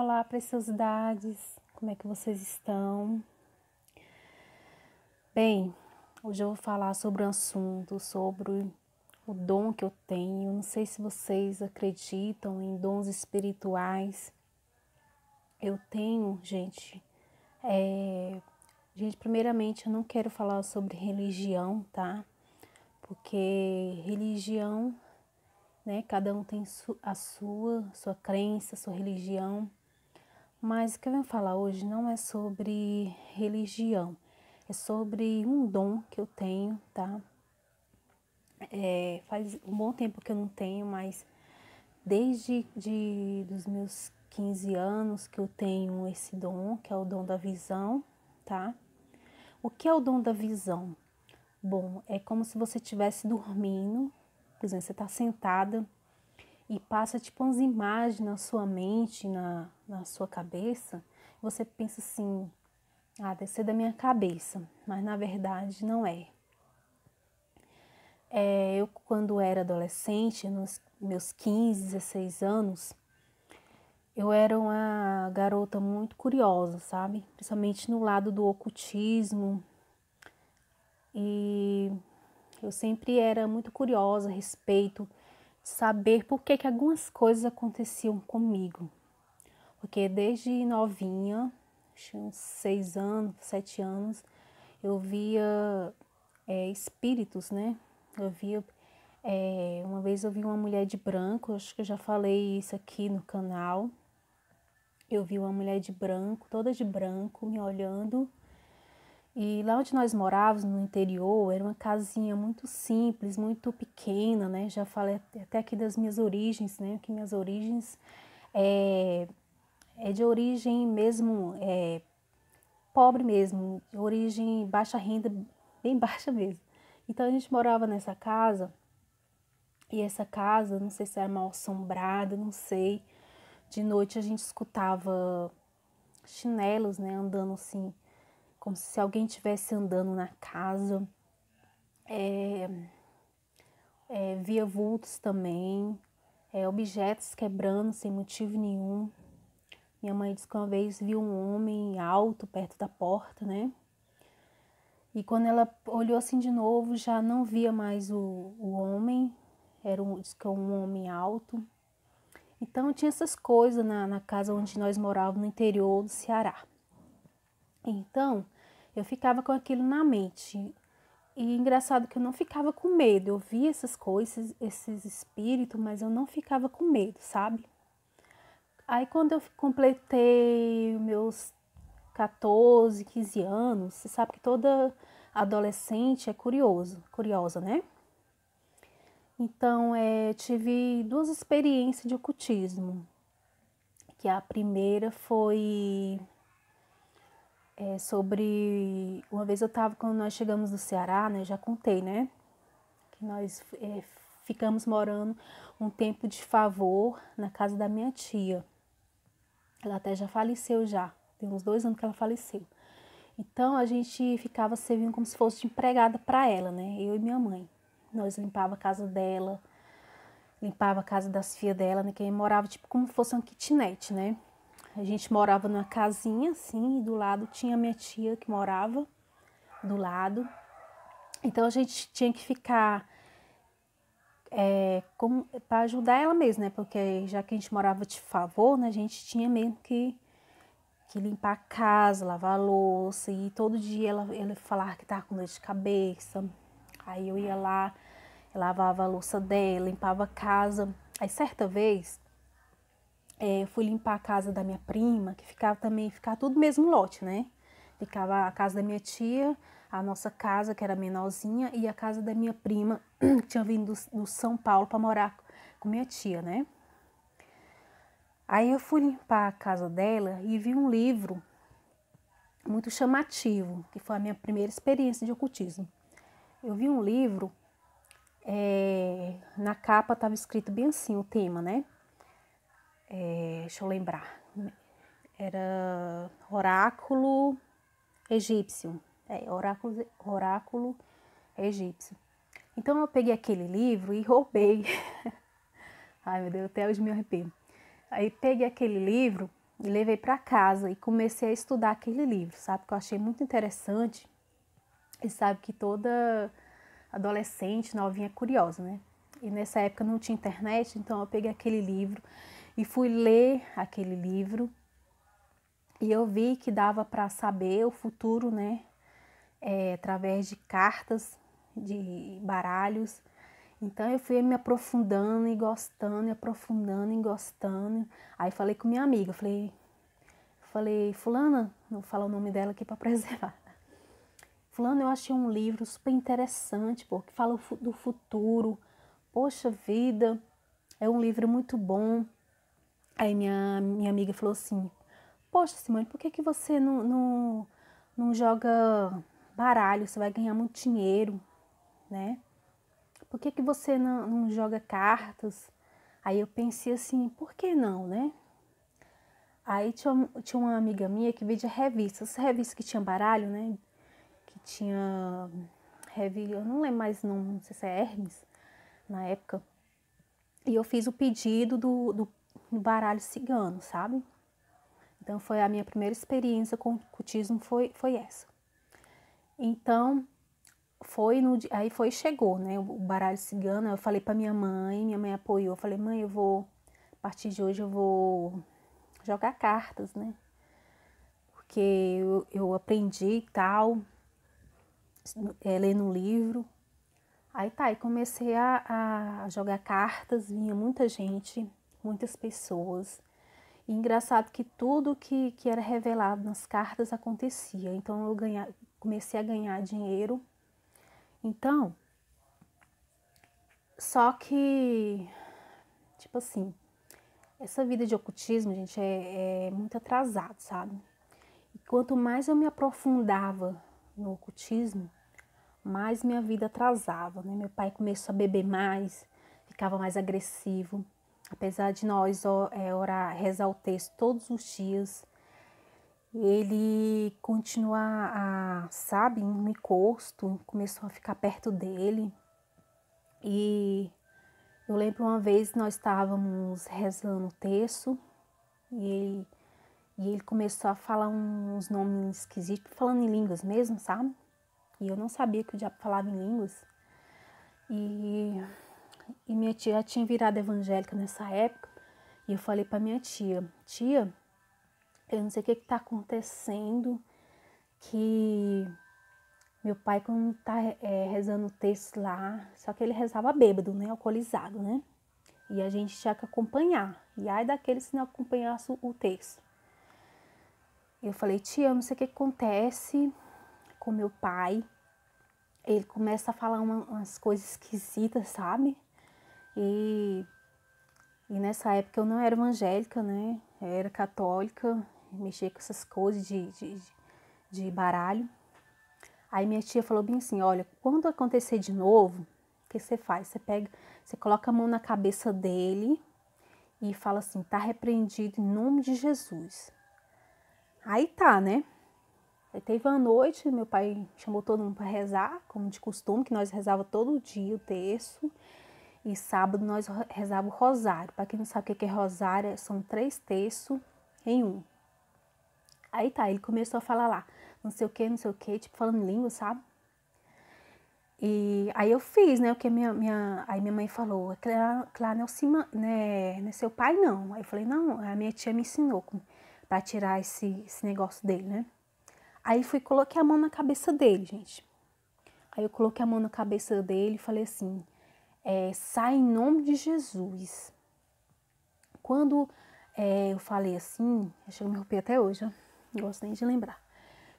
Olá, preciosidades, como é que vocês estão? Bem, hoje eu vou falar sobre um assunto, sobre o dom que eu tenho. Não sei se vocês acreditam em dons espirituais. Eu tenho, gente, é... gente, primeiramente eu não quero falar sobre religião, tá? Porque religião, né, cada um tem a sua, sua crença, sua religião mas o que eu venho falar hoje não é sobre religião, é sobre um dom que eu tenho, tá? É, faz um bom tempo que eu não tenho, mas desde de, dos meus 15 anos que eu tenho esse dom, que é o dom da visão, tá? O que é o dom da visão? Bom, é como se você estivesse dormindo, por exemplo, você está sentada e passa tipo umas imagens na sua mente, na, na sua cabeça. Você pensa assim, ah, deve ser da minha cabeça, mas na verdade não é. é eu, quando era adolescente, nos meus 15, 16 anos, eu era uma garota muito curiosa, sabe? Principalmente no lado do ocultismo. E eu sempre era muito curiosa a respeito saber por que, que algumas coisas aconteciam comigo. Porque desde novinha, tinha uns seis anos, sete anos, eu via é, espíritos, né? Eu via. É, uma vez eu vi uma mulher de branco, acho que eu já falei isso aqui no canal. Eu vi uma mulher de branco, toda de branco, me olhando e lá onde nós morávamos, no interior, era uma casinha muito simples, muito pequena, né? Já falei até aqui das minhas origens, né? Que minhas origens é, é de origem mesmo é, pobre mesmo, de origem baixa renda, bem baixa mesmo. Então a gente morava nessa casa e essa casa, não sei se era é mal assombrada, não sei. De noite a gente escutava chinelos, né? Andando assim como se alguém estivesse andando na casa. É, é, via vultos também, é, objetos quebrando sem motivo nenhum. Minha mãe disse que uma vez viu um homem alto perto da porta, né? E quando ela olhou assim de novo, já não via mais o, o homem, era um, diz que é um homem alto. Então tinha essas coisas na, na casa onde nós morávamos, no interior do Ceará. Então, eu ficava com aquilo na mente. E engraçado que eu não ficava com medo. Eu via essas coisas, esses espíritos, mas eu não ficava com medo, sabe? Aí quando eu completei meus 14, 15 anos, você sabe que toda adolescente é curioso, curiosa, né? Então, é, tive duas experiências de ocultismo. Que a primeira foi é, sobre. Uma vez eu estava, quando nós chegamos do Ceará, né? Já contei, né? Que nós é, ficamos morando um tempo de favor na casa da minha tia. Ela até já faleceu já, tem uns dois anos que ela faleceu. Então a gente ficava servindo como se fosse empregada para ela, né? Eu e minha mãe. Nós limpava a casa dela, limpava a casa das filhas dela, né? Que morava tipo como se fosse um kitnet, né? a gente morava numa casinha assim, e do lado tinha minha tia que morava do lado. Então a gente tinha que ficar é, para ajudar ela mesmo, né? Porque já que a gente morava de favor, né, a gente tinha mesmo que, que limpar a casa, lavar a louça, e todo dia ela, ela falava que estava com dor de cabeça. Aí eu ia lá, lavava a louça dela, limpava a casa. Aí certa vez é, fui limpar a casa da minha prima, que ficava também, ficava tudo mesmo lote, né? Ficava a casa da minha tia, a nossa casa, que era menorzinha, e a casa da minha prima, que tinha vindo do, do São Paulo para morar com minha tia, né? Aí eu fui limpar a casa dela e vi um livro muito chamativo, que foi a minha primeira experiência de ocultismo. Eu vi um livro, é, na capa estava escrito bem assim o tema, né? é, deixa eu lembrar, era oráculo egípcio, é, oráculo, oráculo egípcio. Então eu peguei aquele livro e roubei. Ai meu Deus, até hoje me arrependo. Aí peguei aquele livro e levei para casa e comecei a estudar aquele livro, sabe? Que eu achei muito interessante. E sabe que toda adolescente, novinha, é curiosa, né? E nessa época não tinha internet, então eu peguei aquele livro e fui ler aquele livro e eu vi que dava para saber o futuro, né? É, através de cartas, de baralhos. Então eu fui me aprofundando e gostando, e aprofundando e gostando. Aí falei com minha amiga, falei, falei, fulana, não falar o nome dela aqui para preservar. Fulana, eu achei um livro super interessante, pô, que fala do futuro. Poxa vida, é um livro muito bom. Aí minha, minha amiga falou assim, poxa Simone, por que, que você não, não, não joga baralho? Você vai ganhar muito dinheiro, né? Por que, que você não, não joga cartas? Aí eu pensei assim, por que não, né? Aí tinha, tinha uma amiga minha que vendia revistas, revistas que tinha baralho, né? Que tinha eu não lembro mais, não, não sei se é Hermes, na época. E eu fiz o pedido do, do no baralho cigano, sabe? Então foi a minha primeira experiência com o cutismo foi foi essa. Então foi no aí foi chegou, né, o baralho cigano, eu falei para minha mãe, minha mãe apoiou, eu falei: "Mãe, eu vou a partir de hoje eu vou jogar cartas, né? Porque eu, eu aprendi e tal, é, lendo um livro. Aí tá, e comecei a, a jogar cartas, vinha muita gente muitas pessoas. E engraçado que tudo que, que era revelado nas cartas acontecia. Então eu ganha, comecei a ganhar dinheiro. Então, só que, tipo assim, essa vida de ocultismo, gente, é, é muito atrasado, sabe? E quanto mais eu me aprofundava no ocultismo, mais minha vida atrasava, né? Meu pai começou a beber mais, ficava mais agressivo. Apesar de nós é, orar, rezar o texto todos os dias, ele continua a, sabe, me encosto, começou a ficar perto dele. E eu lembro uma vez nós estávamos rezando o texto e ele, e ele começou a falar uns nomes esquisitos, falando em línguas mesmo, sabe? E eu não sabia que o diabo falava em línguas. E e minha tia já tinha virado evangélica nessa época. E eu falei para minha tia: Tia, eu não sei o que está acontecendo, que meu pai, quando tá é, rezando o texto lá, só que ele rezava bêbado, né? Alcoolizado, né? E a gente tinha que acompanhar. E ai daquele se não acompanhasse o texto. Eu falei, tia, eu não sei o que acontece com meu pai. Ele começa a falar uma, umas coisas esquisitas, sabe? E, e nessa época eu não era evangélica, né? Eu era católica, mexia com essas coisas de, de, de baralho. Aí minha tia falou bem assim, olha, quando acontecer de novo, o que você faz? Você pega, você coloca a mão na cabeça dele e fala assim, tá repreendido em nome de Jesus. Aí tá, né? Aí teve uma noite, meu pai chamou todo mundo para rezar, como de costume, que nós rezava todo dia o terço. E sábado nós rezava o rosário. Para quem não sabe o que é rosário, são três terços em um. Aí tá, ele começou a falar lá, não sei o que, não sei o que, tipo falando língua, sabe? E aí eu fiz, né? O que minha, minha, aí minha mãe falou, claro, não, se, né, é seu pai, não. Aí eu falei, não, a minha tia me ensinou para tirar esse, esse negócio dele, né? Aí fui, coloquei a mão na cabeça dele, gente. Aí eu coloquei a mão na cabeça dele e falei assim, é, sai em nome de Jesus. Quando é, eu falei assim, acho que eu me arrupei até hoje, não gosto nem de lembrar.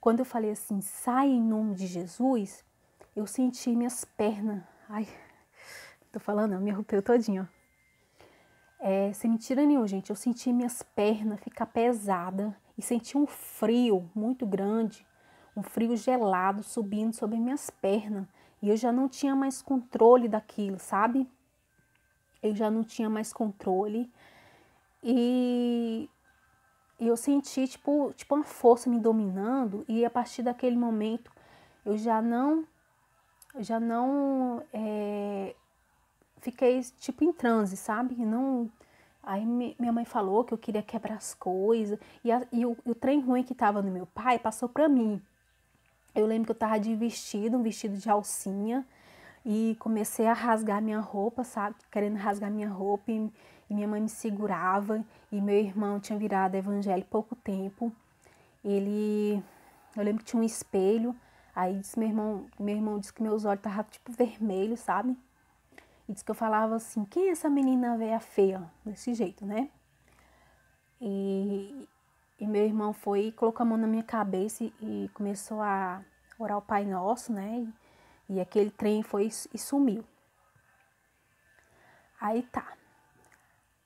Quando eu falei assim, sai em nome de Jesus, eu senti minhas pernas. Ai, tô falando, eu me arrupei todinho, ó. É, sem mentira nenhuma, gente, eu senti minhas pernas ficar pesada e senti um frio muito grande, um frio gelado subindo sobre minhas pernas. E eu já não tinha mais controle daquilo, sabe? Eu já não tinha mais controle. E eu senti tipo, tipo uma força me dominando e a partir daquele momento eu já não já não é, fiquei tipo em transe, sabe? Não Aí minha mãe falou que eu queria quebrar as coisas e, a, e o, o trem ruim que estava no meu pai passou para mim. Eu lembro que eu estava de vestido, um vestido de alcinha, e comecei a rasgar minha roupa, sabe? Querendo rasgar minha roupa, e, minha mãe me segurava, e meu irmão tinha virado evangelho pouco tempo. Ele, eu lembro que tinha um espelho, aí disse meu irmão, meu irmão disse que meus olhos estavam tipo vermelhos, sabe? E disse que eu falava assim, quem é essa menina velha feia? Desse jeito, né? E, e meu irmão foi, colocou a mão na minha cabeça e começou a orar o Pai Nosso, né? E, e aquele trem foi e sumiu. Aí tá.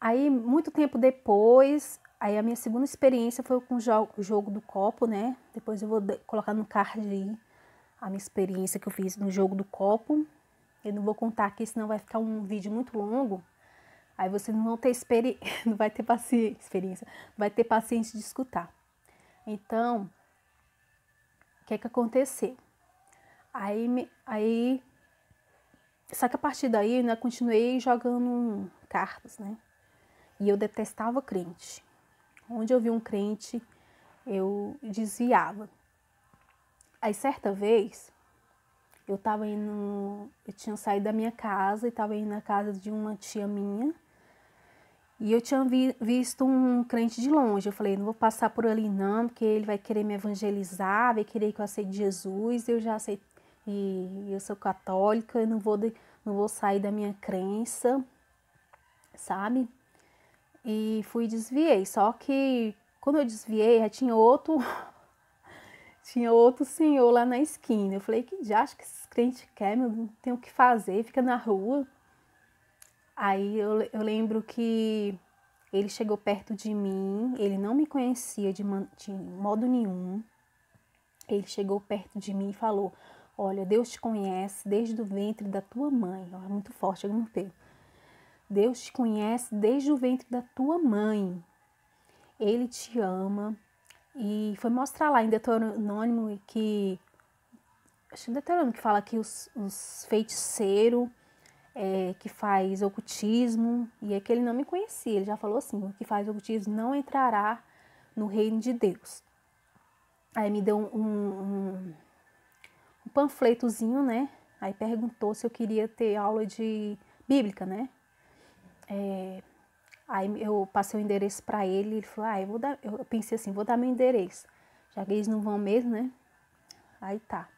Aí, muito tempo depois, aí a minha segunda experiência foi com o jogo, o jogo do copo, né? Depois eu vou colocar no card aí a minha experiência que eu fiz no jogo do copo. Eu não vou contar aqui, senão vai ficar um vídeo muito longo. Aí você não, ter experi... não vai ter paci... experiência, não vai ter paciência de escutar. Então, o que é que aconteceu? Aí, me... aí, só que a partir daí, né, eu né, continuei jogando cartas, né? E eu detestava crente. Onde eu vi um crente, eu desviava. Aí, certa vez, eu tava indo, eu tinha saído da minha casa e estava indo na casa de uma tia minha e eu tinha vi, visto um crente de longe. Eu falei, não vou passar por ali não, porque ele vai querer me evangelizar, vai querer que eu aceite Jesus. Eu já aceito e eu sou católica, eu não vou de, não vou sair da minha crença, sabe? E fui desviei. Só que quando eu desviei, já tinha outro tinha outro senhor lá na esquina. Eu falei, que diacho que esse crente quer Eu não tenho o que fazer, fica na rua. Aí eu, eu lembro que ele chegou perto de mim, ele não me conhecia de, de modo nenhum. Ele chegou perto de mim e falou: Olha, Deus te conhece desde o ventre da tua mãe. É muito forte, eu não tenho. Deus te conhece desde o ventre da tua mãe. Ele te ama. E foi mostrar lá em Deuteronômio que. Acho que Deuteronômio que fala que os, os feiticeiros é, que faz ocultismo, e é que ele não me conhecia, ele já falou assim: o que faz ocultismo não entrará no reino de Deus. Aí me deu um, um, um panfletozinho, né? Aí perguntou se eu queria ter aula de bíblica, né? É, aí eu passei o endereço para ele, ele falou: ah, eu, vou dar, eu pensei assim, vou dar meu endereço, já que eles não vão mesmo, né? Aí tá.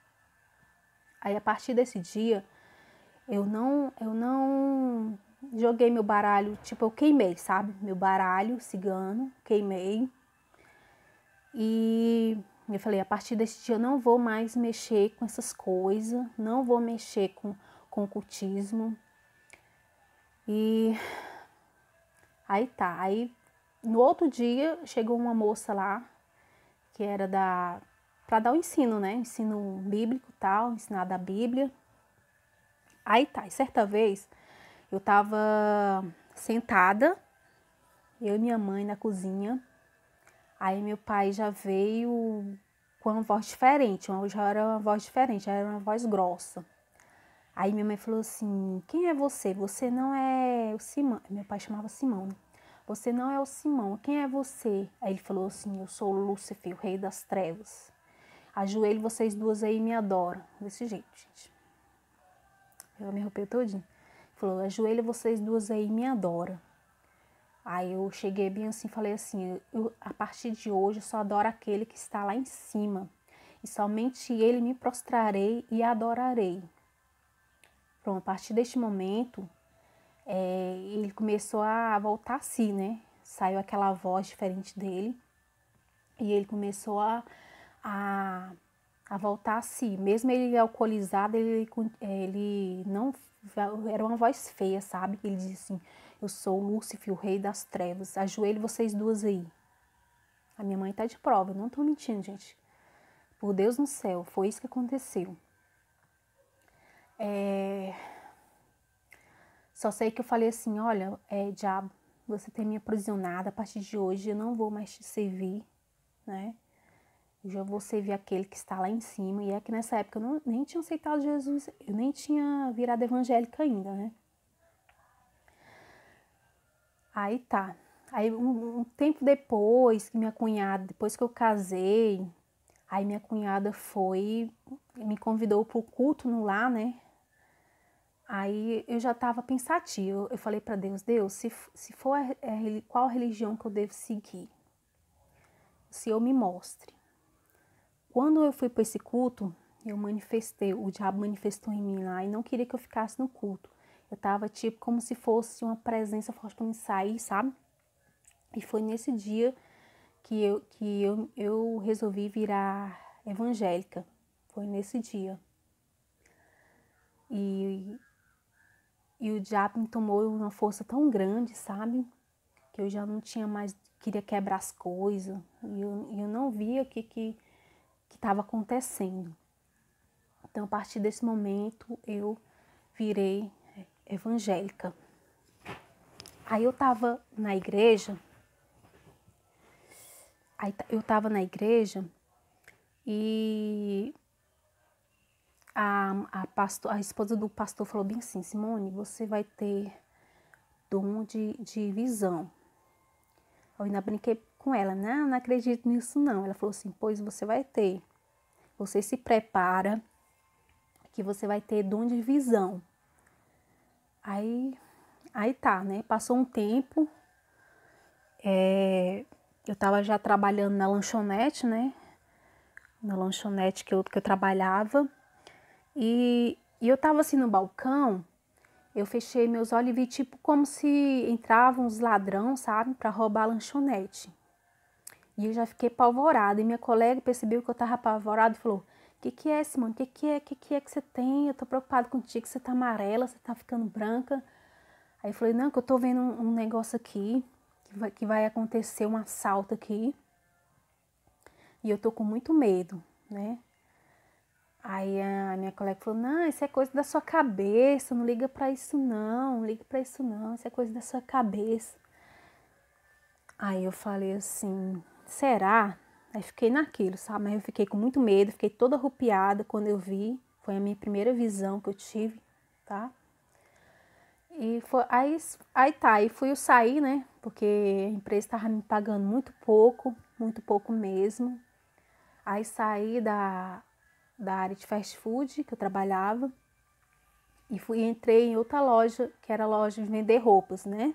Aí a partir desse dia, eu não, eu não joguei meu baralho, tipo, eu queimei, sabe? Meu baralho cigano, queimei. E eu falei, a partir desse dia eu não vou mais mexer com essas coisas, não vou mexer com, com cultismo. E aí tá, aí no outro dia chegou uma moça lá, que era da para dar o ensino, né? Ensino bíblico, tal, ensinar da Bíblia. Aí tá, e certa vez eu tava sentada, eu e minha mãe na cozinha. Aí meu pai já veio com uma voz diferente, já era uma voz diferente, já era uma voz grossa. Aí minha mãe falou assim: Quem é você? Você não é o Simão. Meu pai chamava Simão. Né? Você não é o Simão, quem é você? Aí ele falou assim: Eu sou o Lúcifer, o rei das trevas. Ajoelho vocês duas aí e me adoram. Desse jeito, gente. Ela me rompeu todinho. Falou, ajoelha vocês duas aí e me adora. Aí eu cheguei bem assim falei assim, eu, a partir de hoje eu só adoro aquele que está lá em cima. E somente ele me prostrarei e adorarei. Pronto, a partir deste momento, é, ele começou a voltar a si, né? Saiu aquela voz diferente dele. E ele começou a, a a voltar a si. Mesmo ele alcoolizado, ele, ele não. Era uma voz feia, sabe? Ele dizia assim: Eu sou Lúcifer, o rei das trevas. Ajoelhe vocês duas aí. A minha mãe tá de prova, eu não tô mentindo, gente. Por Deus no céu, foi isso que aconteceu. É... Só sei que eu falei assim: Olha, é, diabo, você tem me aprisionada. A partir de hoje eu não vou mais te servir, né? já vou servir aquele que está lá em cima. E é que nessa época eu não, nem tinha aceitado Jesus, eu nem tinha virado evangélica ainda, né? Aí tá. Aí um, um tempo depois que minha cunhada, depois que eu casei, aí minha cunhada foi, me convidou para o culto no lá, né? Aí eu já estava pensativa. Eu falei para Deus, Deus, se, se for qual religião que eu devo seguir, se eu me mostre. Quando eu fui para esse culto, eu manifestei, o diabo manifestou em mim lá e não queria que eu ficasse no culto. Eu tava tipo como se fosse uma presença forte para me sair, sabe? E foi nesse dia que eu, que eu, eu resolvi virar evangélica. Foi nesse dia. E, e o diabo me tomou uma força tão grande, sabe? Que eu já não tinha mais, queria quebrar as coisas. E eu, eu não via que, que estava acontecendo. Então, a partir desse momento, eu virei é, evangélica. Aí eu estava na igreja, aí eu estava na igreja e a, a, pastor, a esposa do pastor falou bem assim, Simone, você vai ter dom de, de visão. Eu ainda brinquei com ela, não, não acredito nisso não. Ela falou assim, pois você vai ter você se prepara, que você vai ter dom de visão. Aí, aí tá, né? Passou um tempo, é, eu tava já trabalhando na lanchonete, né? Na lanchonete que eu, que eu trabalhava. E, e eu tava assim no balcão, eu fechei meus olhos e vi tipo como se entravam uns ladrões, sabe? para roubar a lanchonete. E eu já fiquei apavorada. E minha colega percebeu que eu estava apavorada e falou: O que, que é, Simone? O que, que é? O que, que é que você tem? Eu tô preocupada contigo, você tá amarela, você tá ficando branca. Aí eu falei: Não, que eu tô vendo um, um negócio aqui, que vai, que vai acontecer um assalto aqui. E eu tô com muito medo, né? Aí a minha colega falou: Não, isso é coisa da sua cabeça, não liga para isso não, não liga para isso não, isso é coisa da sua cabeça. Aí eu falei assim: será? Aí fiquei naquilo, sabe? Mas eu fiquei com muito medo, fiquei toda arrupiada quando eu vi. Foi a minha primeira visão que eu tive, tá? E foi, aí, aí tá, aí fui eu sair, né? Porque a empresa estava me pagando muito pouco, muito pouco mesmo. Aí saí da, da área de fast food que eu trabalhava e fui entrei em outra loja, que era loja de vender roupas, né?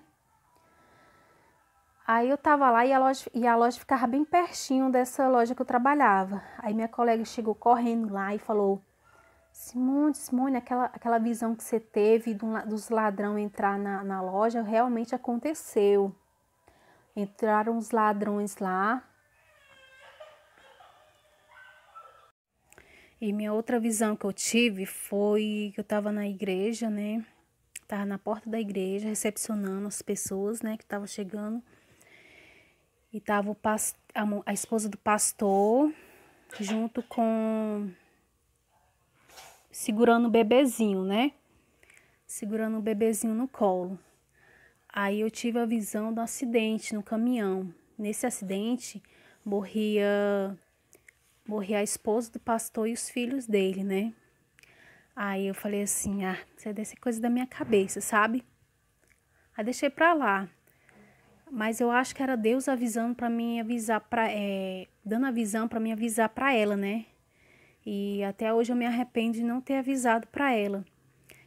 Aí eu tava lá e a, loja, e a loja ficava bem pertinho dessa loja que eu trabalhava. Aí minha colega chegou correndo lá e falou: Simone, Simone, aquela, aquela visão que você teve do, dos ladrão entrar na, na loja realmente aconteceu. Entraram os ladrões lá. E minha outra visão que eu tive foi que eu tava na igreja, né? Tava na porta da igreja recepcionando as pessoas, né, que tava chegando. E tava a, a esposa do pastor junto com segurando o bebezinho, né? Segurando o bebezinho no colo. Aí eu tive a visão do acidente no caminhão. Nesse acidente morria morria a esposa do pastor e os filhos dele, né? Aí eu falei assim: "Ah, isso é dessa coisa da minha cabeça, sabe?" Aí deixei pra lá mas eu acho que era Deus avisando para mim avisar para é, eh, dando a visão para mim avisar para ela, né? E até hoje eu me arrependo de não ter avisado para ela.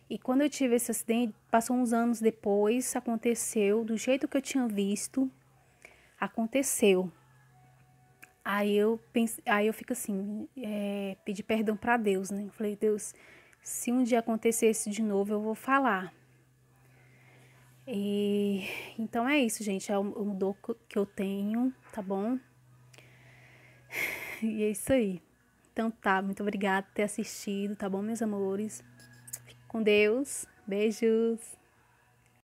E quando eu tive esse acidente, passou uns anos depois, aconteceu do jeito que eu tinha visto, aconteceu. Aí eu pense, aí eu fico assim, é, pedi perdão para Deus, né? Eu falei Deus, se um dia acontecer isso de novo, eu vou falar. E, então é isso, gente. É o, o dor que eu tenho, tá bom? E é isso aí. Então tá, muito obrigada por ter assistido, tá bom, meus amores? Fique com Deus. Beijos.